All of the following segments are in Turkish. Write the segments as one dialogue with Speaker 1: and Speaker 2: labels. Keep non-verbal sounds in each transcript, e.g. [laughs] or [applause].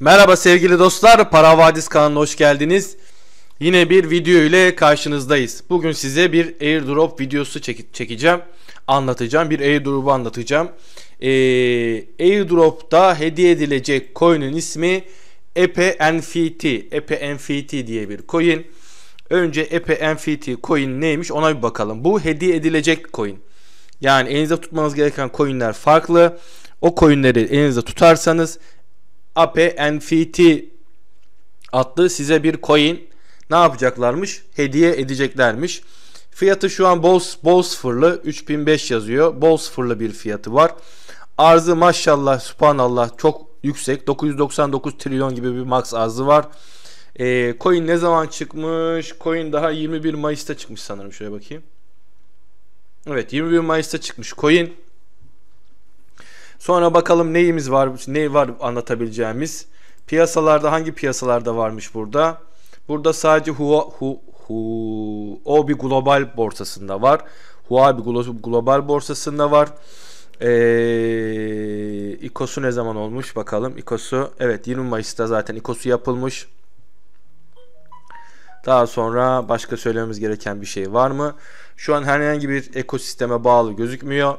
Speaker 1: Merhaba sevgili dostlar, Para Vadis kanalına hoş geldiniz. Yine bir video ile karşınızdayız. Bugün size bir airdrop videosu çek çekeceğim, anlatacağım, bir airdrop'u anlatacağım. Ee, airdrop'ta hediye edilecek coin'in ismi Epe NFT, Epe NFT diye bir coin. Önce Epe NFT coin neymiş ona bir bakalım. Bu hediye edilecek coin. Yani elinizde tutmanız gereken coinler farklı. O coinleri elinizde tutarsanız Ape NFT adlı size bir coin ne yapacaklarmış? Hediye edeceklermiş. Fiyatı şu an bol bol Bozfırlı 3005 yazıyor. Bol Bozfırlı bir fiyatı var. Arzı maşallah subhanallah çok yüksek. 999 trilyon gibi bir max arzı var. E, coin ne zaman çıkmış? Coin daha 21 Mayıs'ta çıkmış sanırım. Şöyle bakayım. Evet 21 Mayıs'ta çıkmış coin. Sonra bakalım neyimiz var, ne var anlatabileceğimiz. Piyasalarda hangi piyasalarda varmış burada? Burada sadece Hua, Hu, Hu, bir Global borsasında var. Huabi Global borsasında var. Ee, İKOS'u ne zaman olmuş bakalım. İKOS'u evet 20 Mayıs'ta zaten İKOS'u yapılmış. Daha sonra başka söylememiz gereken bir şey var mı? Şu an herhangi bir ekosisteme bağlı gözükmüyor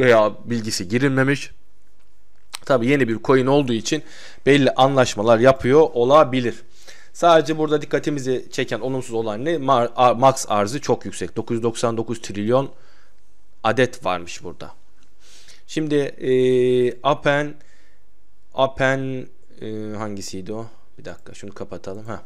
Speaker 1: veya bilgisi girilmemiş. Tabi yeni bir coin olduğu için belli anlaşmalar yapıyor olabilir. Sadece burada dikkatimizi çeken olumsuz olan ne? Max arzı çok yüksek. 999 trilyon adet varmış burada. Şimdi e, Apen Apen e, hangisiydi o? Bir dakika şunu kapatalım. Ha.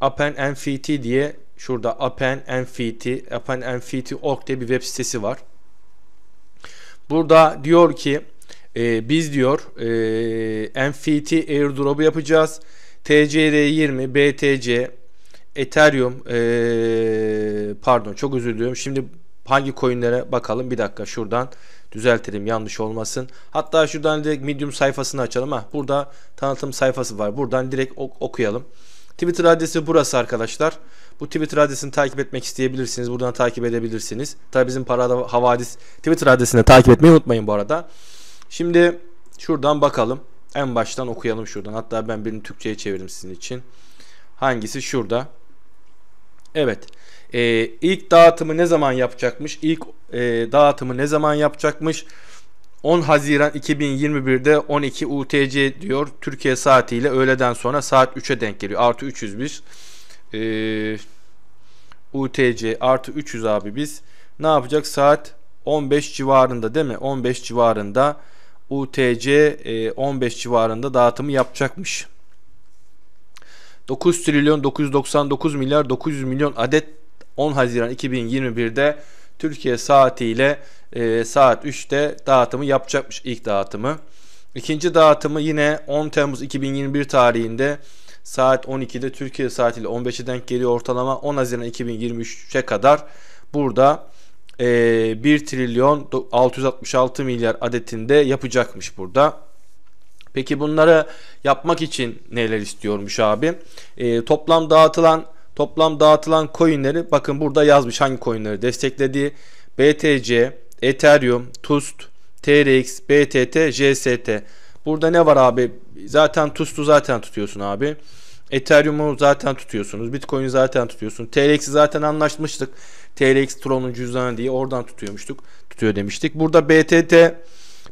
Speaker 1: Apen NFT diye şurada Apen NFT Apen NFT org diye bir web sitesi var. Burada diyor ki e, biz diyor e, NFT airdrop'u yapacağız. TCR20, BTC, Ethereum e, pardon çok özür diliyorum. Şimdi hangi coinlere bakalım bir dakika şuradan düzeltelim yanlış olmasın. Hatta şuradan direkt Medium sayfasını açalım. ha burada tanıtım sayfası var. Buradan direkt ok okuyalım. Twitter adresi burası arkadaşlar. Bu Twitter adresini takip etmek isteyebilirsiniz. Buradan takip edebilirsiniz. Tabi bizim Parada Havadis Twitter adresini takip etmeyi unutmayın bu arada. Şimdi şuradan bakalım. En baştan okuyalım şuradan. Hatta ben birini Türkçe'ye çevirdim sizin için. Hangisi? Şurada. Evet. Ee, ilk dağıtımı ne zaman yapacakmış? İlk e, dağıtımı ne zaman yapacakmış? 10 Haziran 2021'de 12 UTC diyor. Türkiye saatiyle öğleden sonra saat 3'e denk geliyor. Artı 301 e, ee, UTC artı 300 abi biz ne yapacak? Saat 15 civarında değil mi? 15 civarında UTC e, 15 civarında dağıtımı yapacakmış. 9 trilyon 999 milyar 900 milyon adet 10 Haziran 2021'de Türkiye saatiyle e, saat 3'te dağıtımı yapacakmış ilk dağıtımı. İkinci dağıtımı yine 10 Temmuz 2021 tarihinde saat 12'de Türkiye saatiyle 15'e denk geliyor ortalama 10 Haziran 2023'e kadar burada e, 1 trilyon 666 milyar adetinde yapacakmış burada. Peki bunları yapmak için neler istiyormuş abi? E, toplam dağıtılan toplam dağıtılan coinleri bakın burada yazmış hangi coinleri desteklediği BTC, Ethereum, TUST, TRX, BTT, JST. Burada ne var abi? Zaten TUST'u zaten tutuyorsun abi. Ethereum'u zaten tutuyorsunuz. Bitcoin'i zaten tutuyorsunuz. TRX'i zaten anlaşmıştık. TRX Tron'un cüzdanı diye oradan tutuyormuştuk. Tutuyor demiştik. Burada BTT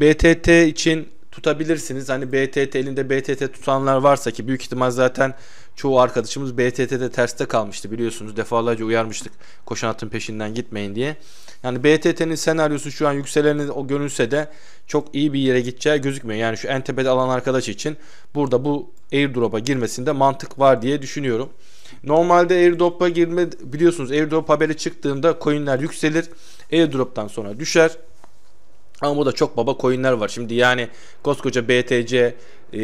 Speaker 1: BTT için tutabilirsiniz. Hani BTT elinde BTT tutanlar varsa ki büyük ihtimal zaten çoğu arkadaşımız BTT'de terste kalmıştı biliyorsunuz. Defalarca uyarmıştık koşan atın peşinden gitmeyin diye. Yani BTT'nin senaryosu şu an yükseleni o görünse de çok iyi bir yere gideceği gözükmüyor. Yani şu en tepede alan arkadaş için burada bu airdrop'a girmesinde mantık var diye düşünüyorum. Normalde airdrop'a girme biliyorsunuz airdrop haberi çıktığında coinler yükselir. Airdrop'tan sonra düşer. Ama burada çok baba coinler var. Şimdi yani koskoca BTC e,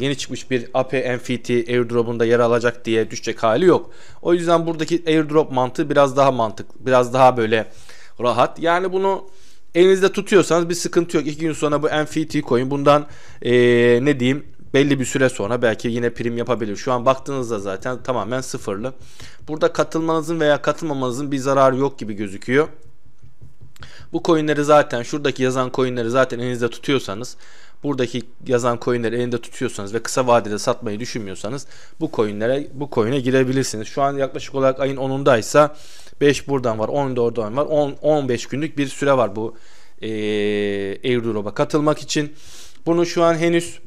Speaker 1: yeni çıkmış bir AP NFT airdrop'unda yer alacak diye düşecek hali yok. O yüzden buradaki airdrop mantığı biraz daha mantık, biraz daha böyle rahat. Yani bunu elinizde tutuyorsanız bir sıkıntı yok. İki gün sonra bu NFT coin bundan e, ne diyeyim belli bir süre sonra belki yine prim yapabilir. Şu an baktığınızda zaten tamamen sıfırlı. Burada katılmanızın veya katılmamanızın bir zararı yok gibi gözüküyor. Bu coinleri zaten şuradaki yazan coinleri zaten elinizde tutuyorsanız buradaki yazan coinleri elinde tutuyorsanız ve kısa vadede satmayı düşünmüyorsanız bu coinlere bu coin'e girebilirsiniz. Şu an yaklaşık olarak ayın 10'undaysa 5 buradan var 10'da oradan var 10, 15 günlük bir süre var bu e, airdrop'a katılmak için. Bunu şu an henüz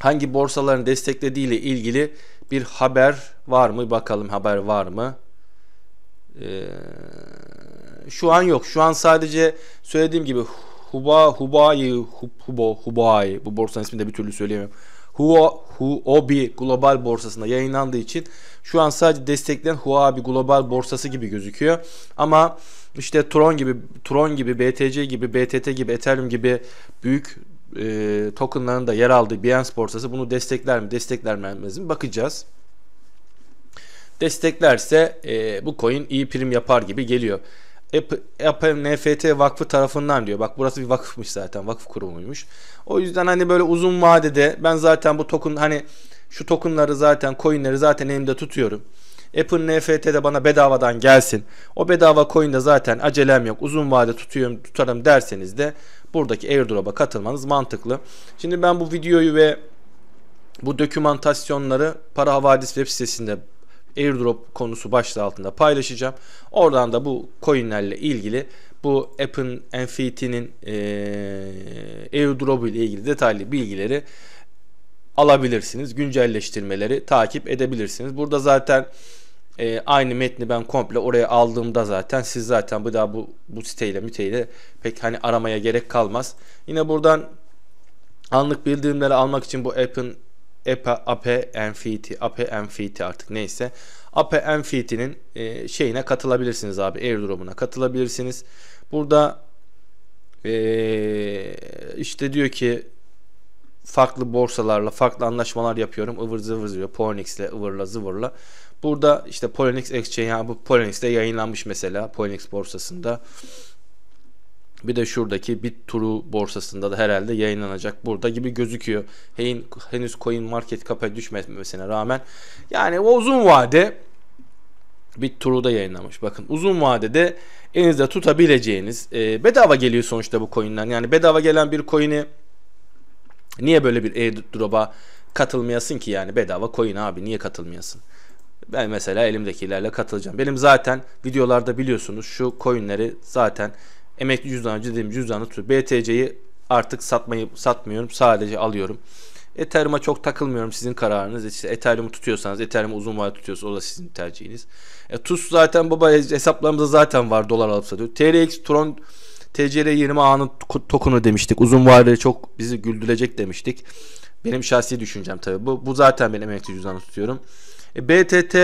Speaker 1: hangi borsaların desteklediği ile ilgili bir haber var mı? Bakalım haber var mı? Ee, şu an yok. Şu an sadece söylediğim gibi Huba Hubai Hubo Hubai bu borsanın ismini de bir türlü söyleyemiyorum. Huo, Huobi global borsasında yayınlandığı için şu an sadece destekleyen Huobi global borsası gibi gözüküyor. Ama işte Tron gibi Tron gibi BTC gibi BTT gibi Ethereum gibi büyük e, tokenların da yer aldığı Binance borsası bunu destekler mi desteklemez mi bakacağız. Desteklerse e, bu coin iyi prim yapar gibi geliyor. NFT Vakfı tarafından diyor. Bak burası bir vakıfmış zaten. Vakıf kurumuymuş. O yüzden hani böyle uzun vadede ben zaten bu token hani şu tokenları zaten coinleri zaten elimde tutuyorum. Apple NFT de bana bedavadan gelsin. O bedava coin de zaten acelem yok. Uzun vade tutuyorum tutarım derseniz de buradaki airdrop'a katılmanız mantıklı. Şimdi ben bu videoyu ve bu dokümantasyonları Para Havadis web sitesinde airdrop konusu başlığı altında paylaşacağım. Oradan da bu coinlerle ilgili bu App'ın NFT'nin e, airdrop ile ilgili detaylı bilgileri alabilirsiniz. Güncelleştirmeleri takip edebilirsiniz. Burada zaten e, aynı metni ben komple oraya aldığımda zaten siz zaten bu daha bu, bu siteyle müteyle pek hani aramaya gerek kalmaz. Yine buradan anlık bildirimleri almak için bu app'in Epe, Ape Enfiti, Ape Enfiti artık neyse. Ape Enfiti'nin e, şeyine katılabilirsiniz abi. Airdrop'una katılabilirsiniz. Burada e, işte diyor ki farklı borsalarla farklı anlaşmalar yapıyorum. ıvır zıvır diyor. Ponix'le ıvırla zıvırla. Burada işte Poloniex Exchange yani bu Polonex'te yayınlanmış mesela Poloniex borsasında. Bir de şuradaki BitTru borsasında da herhalde yayınlanacak burada gibi gözüküyor. Hey, henüz coin market cap'e düşmemesine rağmen yani o uzun vade BitTru da yayınlamış. Bakın uzun vadede elinizde tutabileceğiniz e, bedava geliyor sonuçta bu coin'den. Yani bedava gelen bir coin'i niye böyle bir airdrop'a katılmayasın ki yani bedava coin abi niye katılmayasın? ben mesela elimdekilerle katılacağım. Benim zaten videolarda biliyorsunuz şu coinleri zaten emekli cüzdanı önce dediğim cüzdanı tutuyor. BTC'yi artık satmayı satmıyorum sadece alıyorum. Ethereum'a çok takılmıyorum sizin kararınız. İşte Ethereum'u tutuyorsanız Ethereum'u uzun vadeli tutuyorsa o da sizin tercihiniz. E, TUS zaten baba hesaplarımızda zaten var dolar alıp satıyor. TRX Tron TCR20 A'nın tokunu demiştik. Uzun vadeli çok bizi güldürecek demiştik. Benim şahsi düşüncem tabii bu. Bu zaten ben emekli cüzdanı tutuyorum. E, BTT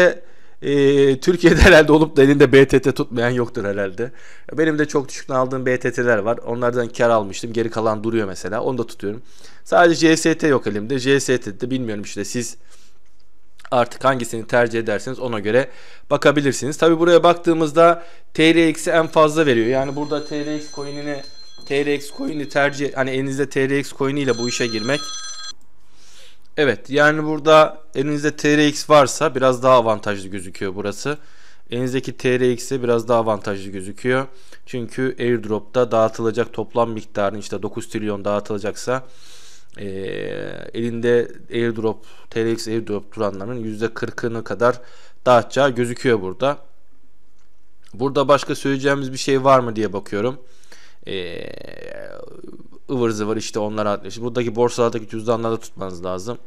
Speaker 1: e, Türkiye'de [laughs] herhalde olup da elinde BTT tutmayan yoktur herhalde. E, benim de çok düşükten aldığım BTT'ler var. Onlardan kar almıştım. Geri kalan duruyor mesela. Onu da tutuyorum. Sadece CST yok elimde. de bilmiyorum işte siz artık hangisini tercih ederseniz ona göre bakabilirsiniz. Tabi buraya baktığımızda TRX'i en fazla veriyor. Yani burada TRX coin'ini TRX coin'i tercih hani elinizde TRX coin ile bu işe girmek Evet yani burada elinizde TRX varsa biraz daha avantajlı gözüküyor burası. Elinizdeki TRX'e biraz daha avantajlı gözüküyor. Çünkü airdrop'ta dağıtılacak toplam miktarın işte 9 trilyon dağıtılacaksa e, elinde airdrop, TRX airdrop duranların %40'ını kadar dağıtacağı gözüküyor burada. Burada başka söyleyeceğimiz bir şey var mı diye bakıyorum e, ıvır zıvır işte onlara işte buradaki borsalardaki cüzdanlarda tutmanız lazım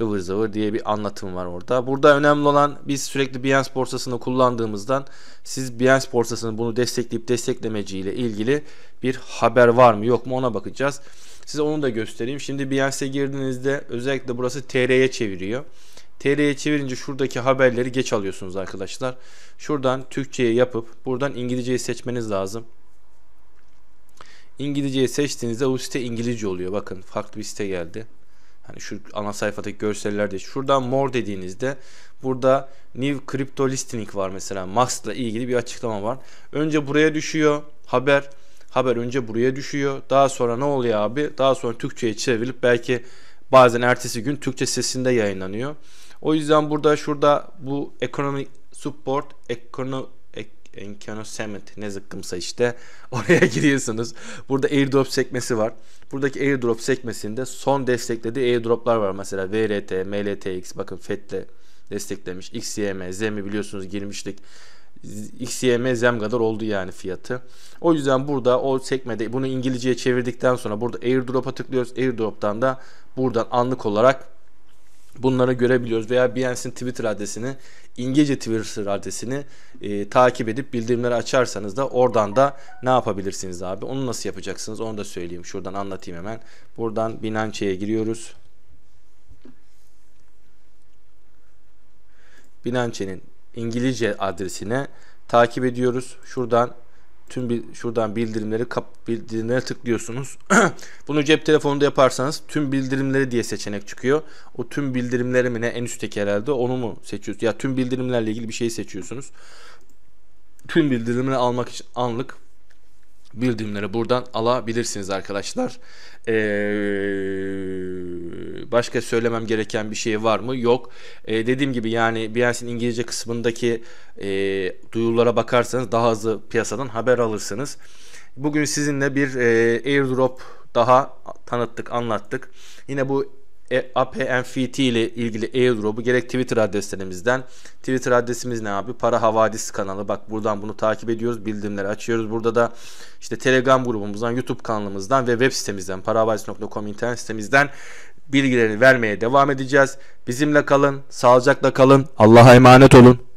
Speaker 1: ıvır zıvır diye bir anlatım var orada. Burada önemli olan biz sürekli Binance borsasını kullandığımızdan siz Binance borsasının bunu destekleyip desteklemeciyle ilgili bir haber var mı yok mu ona bakacağız. Size onu da göstereyim. Şimdi Binance'e girdiğinizde özellikle burası TR'ye çeviriyor. TR'ye çevirince şuradaki haberleri geç alıyorsunuz arkadaşlar. Şuradan Türkçe'ye yapıp buradan İngilizceyi seçmeniz lazım. İngilizceyi seçtiğinizde bu site İngilizce oluyor. Bakın farklı bir site geldi. Hani şu ana sayfadaki görsellerde şuradan more dediğinizde burada new crypto listing var mesela Max ile ilgili bir açıklama var. Önce buraya düşüyor haber. Haber önce buraya düşüyor. Daha sonra ne oluyor abi? Daha sonra Türkçe'ye çevrilip belki bazen ertesi gün Türkçe sesinde yayınlanıyor. O yüzden burada şurada bu Economic support, ekonomik Enkano Cement ne zıkkımsa işte [laughs] oraya giriyorsunuz. Burada airdrop sekmesi var. Buradaki airdrop sekmesinde son desteklediği airdroplar var. Mesela VRT, MLTX bakın FET'le desteklemiş. XYM, ZEM'i biliyorsunuz girmiştik. XYM ZEM kadar oldu yani fiyatı. O yüzden burada o sekmede bunu İngilizceye çevirdikten sonra burada airdrop'a tıklıyoruz. Airdrop'tan da buradan anlık olarak bunları görebiliyoruz veya BNC'in Twitter adresini İngilizce Twitter adresini e, takip edip bildirimleri açarsanız da oradan da ne yapabilirsiniz abi onu nasıl yapacaksınız onu da söyleyeyim şuradan anlatayım hemen buradan Binance'e giriyoruz Binance'nin İngilizce adresine takip ediyoruz şuradan tüm bir, şuradan bildirimleri kap, bildirimlere tıklıyorsunuz. [clears throat] Bunu cep telefonunda yaparsanız tüm bildirimleri diye seçenek çıkıyor. O tüm bildirimleri mi ne en üstteki herhalde onu mu seçiyorsunuz? Ya tüm bildirimlerle ilgili bir şey seçiyorsunuz. Tüm bildirimleri almak için anlık bildirimleri buradan alabilirsiniz arkadaşlar. Eee Başka söylemem gereken bir şey var mı? Yok. E, dediğim gibi yani Behance'in İngilizce kısmındaki e, duyurulara bakarsanız daha hızlı piyasadan haber alırsınız. Bugün sizinle bir e, airdrop daha tanıttık, anlattık. Yine bu e, APNFT ile ilgili airdrop'u gerek Twitter adreslerimizden. Twitter adresimiz ne abi? Para Havadis kanalı. Bak buradan bunu takip ediyoruz. Bildirimleri açıyoruz. Burada da işte Telegram grubumuzdan, YouTube kanalımızdan ve web sitemizden parahavadis.com internet sitemizden bilgilerini vermeye devam edeceğiz. Bizimle kalın, sağlıcakla kalın, Allah'a emanet olun.